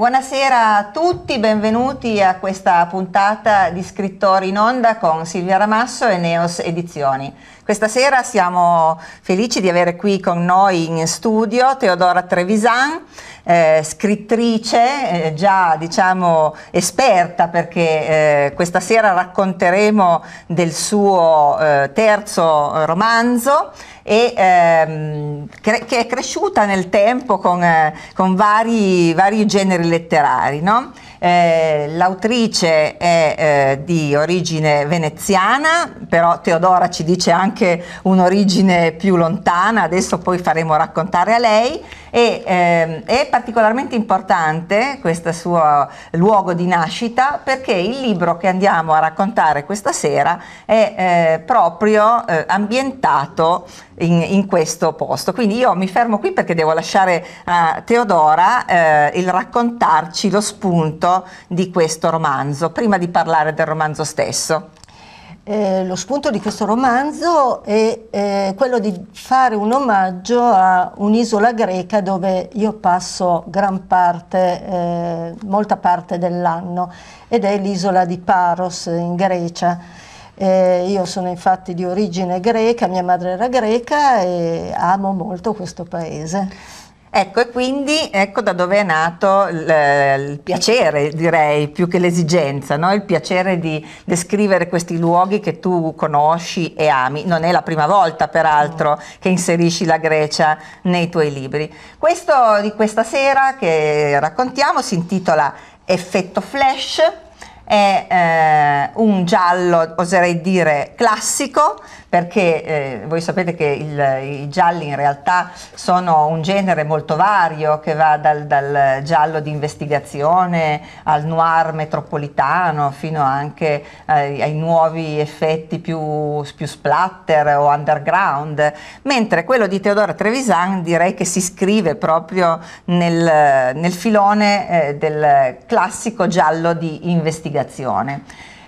Buonasera a tutti, benvenuti a questa puntata di Scrittori in Onda con Silvia Ramasso e Neos Edizioni. Questa sera siamo felici di avere qui con noi in studio Teodora Trevisan, eh, scrittrice eh, già diciamo esperta perché eh, questa sera racconteremo del suo eh, terzo romanzo e, ehm, che è cresciuta nel tempo con, eh, con vari, vari, generi letterari. No? Eh, l'autrice è eh, di origine veneziana, però Teodora ci dice anche un'origine più lontana, adesso poi faremo raccontare a lei e ehm, è particolarmente importante questo suo luogo di nascita perché il libro che andiamo a raccontare questa sera è eh, proprio eh, ambientato in, in, questo posto. Quindi io mi fermo qui perché devo lasciare a Teodora eh, il raccontarci lo spunto di questo romanzo, prima di parlare del romanzo stesso. Eh, lo spunto di questo romanzo è eh, quello di fare un omaggio a un'isola greca dove io passo gran parte, eh, molta parte dell'anno ed è l'isola di Paros in Grecia. Eh, io sono infatti di origine greca, mia madre era greca e amo molto questo paese. Ecco, e quindi ecco da dove è nato il, eh, il piacere, direi, più che l'esigenza, no? il piacere di descrivere questi luoghi che tu conosci e ami. Non è la prima volta, peraltro, che inserisci la Grecia nei tuoi libri. Questo di questa sera che raccontiamo si intitola Effetto Flash, è eh, un giallo, oserei dire, classico, perché eh, voi sapete che il, i gialli in realtà sono un genere molto vario che va dal, dal giallo di investigazione al noir metropolitano fino anche eh, ai nuovi effetti più, più, splatter o underground, mentre quello di Teodora Trevisan direi che si scrive proprio nel, nel filone eh, del classico giallo di investigazione.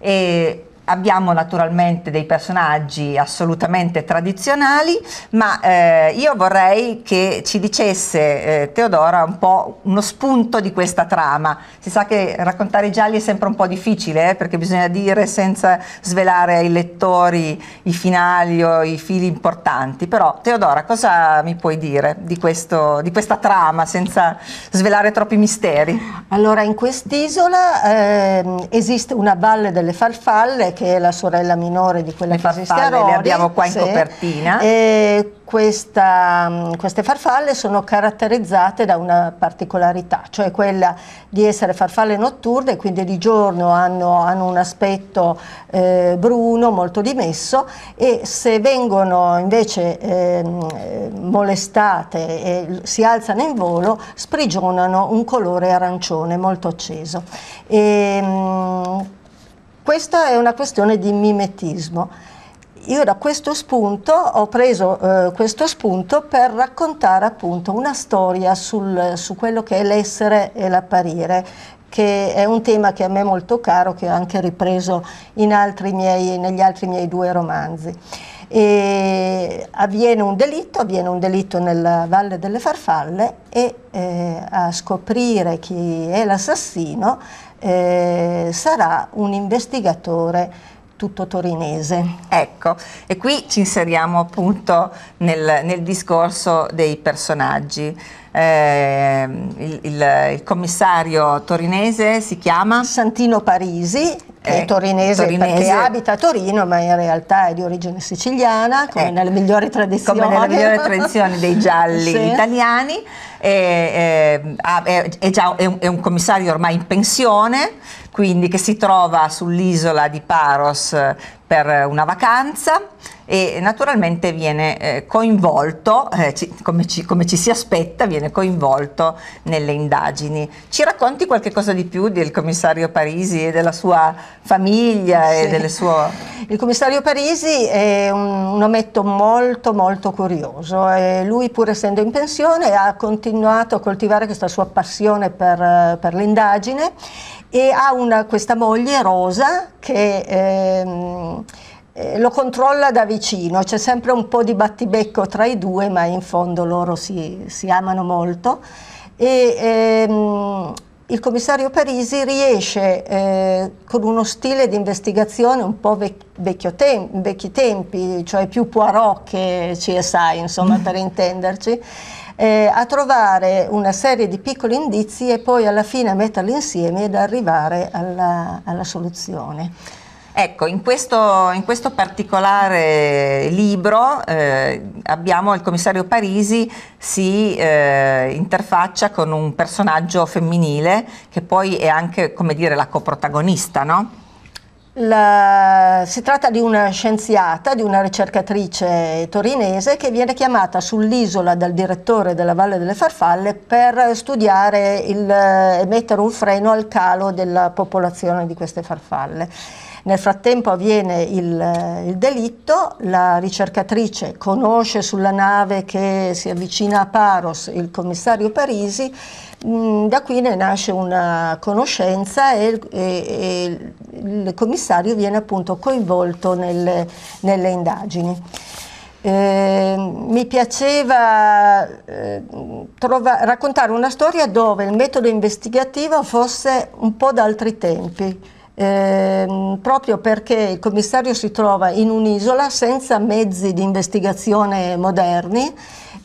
E abbiamo naturalmente dei personaggi assolutamente tradizionali, ma eh, io vorrei che ci dicesse eh, Teodora un po' uno spunto di questa trama. Si sa che raccontare i gialli è sempre un po' difficile, eh, perché bisogna dire senza svelare ai lettori i finali o i fili importanti, però Teodora cosa mi puoi dire di, questo, di questa trama senza svelare troppi misteri? Allora, in quest'isola ehm, esiste una valle delle farfalle che è la sorella minore di quella le che farfalle le abbiamo qua in sì, copertina. Questa, queste farfalle sono caratterizzate da una particolarità, cioè quella di essere farfalle notturne, quindi di giorno hanno, hanno un aspetto eh, bruno, molto dimesso e se vengono invece eh, molestate e si alzano in volo sprigionano un colore arancione molto acceso. E, ehm, questa è una questione di mimetismo. Io da questo spunto ho preso eh, questo spunto per raccontare appunto una storia sul, su quello che è l'essere e l'apparire che è un tema che a me è molto caro, che ho anche ripreso altri miei, negli altri miei due romanzi. E avviene un delitto, avviene un delitto nella Valle delle Farfalle e eh, a scoprire chi è l'assassino eh, sarà un investigatore tutto torinese. Ecco, e qui ci inseriamo appunto nel, nel discorso dei personaggi. Eh, il, il, il, commissario torinese si chiama Santino Parisi è torinese, eh, torinese, perché abita a Torino, ma in realtà è di origine siciliana, eh, come nelle migliori tradizioni. Come nelle migliori tradizioni dei gialli sì. italiani. È, ehm, è, è, già, un, è un commissario ormai in pensione, quindi che si trova sull'isola di Paros eh, per una vacanza e naturalmente viene eh, coinvolto, eh, come ci, come ci si aspetta, viene coinvolto nelle indagini. Ci racconti qualche cosa di più del commissario Parisi e della sua famiglia sì. e delle sue... Il commissario Parisi è un, un ometto molto molto curioso e lui pur essendo in pensione ha continuato a coltivare questa sua passione per, per l'indagine e ha una, questa moglie Rosa che ehm, eh, lo controlla da vicino, c'è sempre un po' di battibecco tra i due, ma in fondo loro si, si amano molto. E, ehm, il commissario Parisi riesce eh, con uno stile di investigazione un po' vecchi tem tempi, cioè più Poirot che CSI, insomma, per intenderci, eh, a trovare una serie di piccoli indizi e poi alla fine a metterli insieme ed arrivare alla, alla soluzione. Ecco, in questo, in questo, particolare libro eh, abbiamo il commissario Parisi si eh, interfaccia con un personaggio femminile che poi è anche, come dire, la coprotagonista, no? La, si tratta di una scienziata, di una ricercatrice torinese che viene chiamata sull'isola dal direttore della Valle delle Farfalle per studiare eh, e mettere un freno al calo della popolazione di queste farfalle. Nel frattempo avviene il, il delitto, la ricercatrice conosce sulla nave che si avvicina a Paros il commissario Parisi, mm, da qui ne nasce una conoscenza e, e, e il commissario viene appunto coinvolto nelle, nelle indagini. Eh, mi piaceva eh, trova, raccontare una storia dove il metodo investigativo fosse un po' d'altri tempi, Ehm, proprio perché il commissario si trova in un'isola senza mezzi di investigazione moderni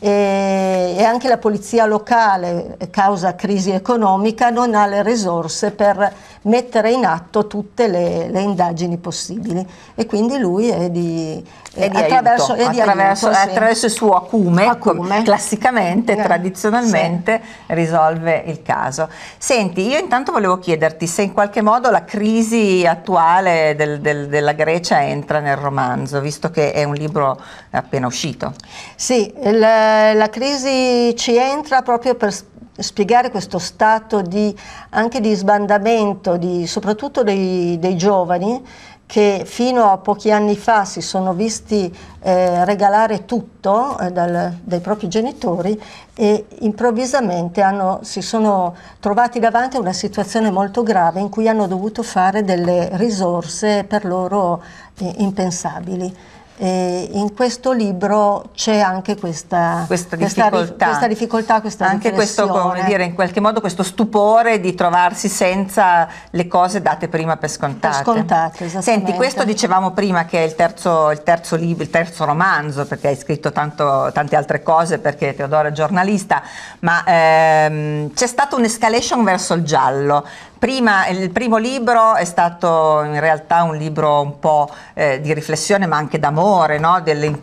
e, e anche la polizia locale, eh, causa crisi economica, non ha le risorse per mettere in atto tutte le, le indagini possibili e quindi lui è di, eh, di attraverso, aiuto, è di attraverso, aiuto, sì. il suo acume, acume. classicamente, eh, tradizionalmente, sì. risolve il caso. Senti, io intanto volevo chiederti se in qualche modo la crisi attuale del, del, della Grecia entra nel romanzo, visto che è un libro appena uscito. Sì, il, eh, la crisi ci entra proprio per spiegare questo stato di, anche di sbandamento, di, soprattutto dei, dei giovani, che fino a pochi anni fa si sono visti eh, regalare tutto eh, dal, dai propri genitori e improvvisamente hanno, si sono trovati davanti a una situazione molto grave in cui hanno dovuto fare delle risorse per loro eh, impensabili. E in questo libro c'è anche questa, questa difficoltà, questa, difficoltà, questa anche questo, come dire, in qualche modo questo stupore di trovarsi senza le cose date prima per scontate. Per scontate Senti, questo dicevamo prima che è il terzo, il terzo, libro, il terzo romanzo, perché hai scritto tanto, tante altre cose, perché Teodoro è giornalista, ma ehm, c'è stata un'escalation verso il giallo prima, il primo libro è stato in realtà un libro un po' eh, di riflessione ma anche d'amore no?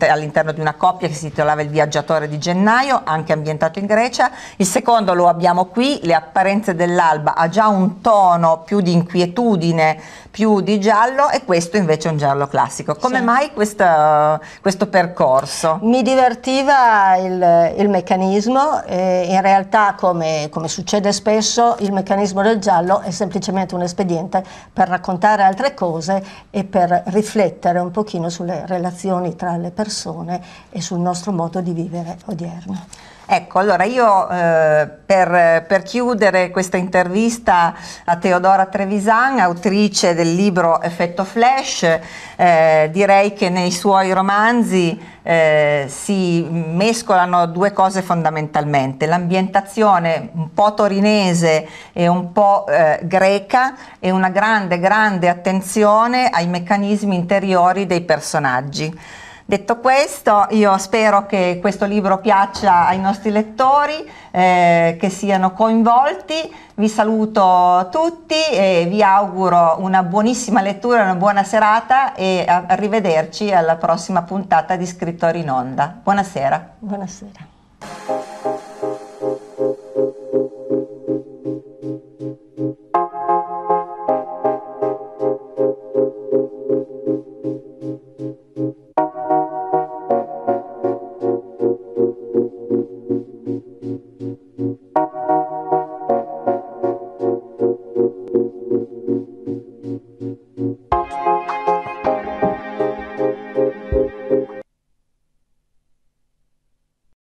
all'interno di una coppia che si titolava Il viaggiatore di gennaio, anche ambientato in Grecia. Il secondo lo abbiamo qui, Le apparenze dell'alba, ha già un tono più di inquietudine, più di giallo e questo invece è un giallo classico. Come sì. mai questa, questo percorso? Mi divertiva il, il meccanismo, eh, in realtà come, come succede spesso il meccanismo del giallo è è semplicemente un espediente per raccontare altre cose e per riflettere un pochino sulle relazioni tra le persone e sul nostro modo di vivere odierno. Ecco, allora io eh, per, per, chiudere questa intervista a Teodora Trevisan, autrice del libro Effetto Flash, eh, direi che nei suoi romanzi eh, si mescolano due cose fondamentalmente, l'ambientazione un po' torinese e un po' eh, greca e una grande, grande attenzione ai meccanismi interiori dei personaggi. Detto questo, io spero che questo libro piaccia ai nostri lettori, eh, che siano coinvolti. Vi saluto tutti e vi auguro una buonissima lettura, una buona serata e arrivederci alla prossima puntata di Scrittori in Onda. Buonasera. Buonasera.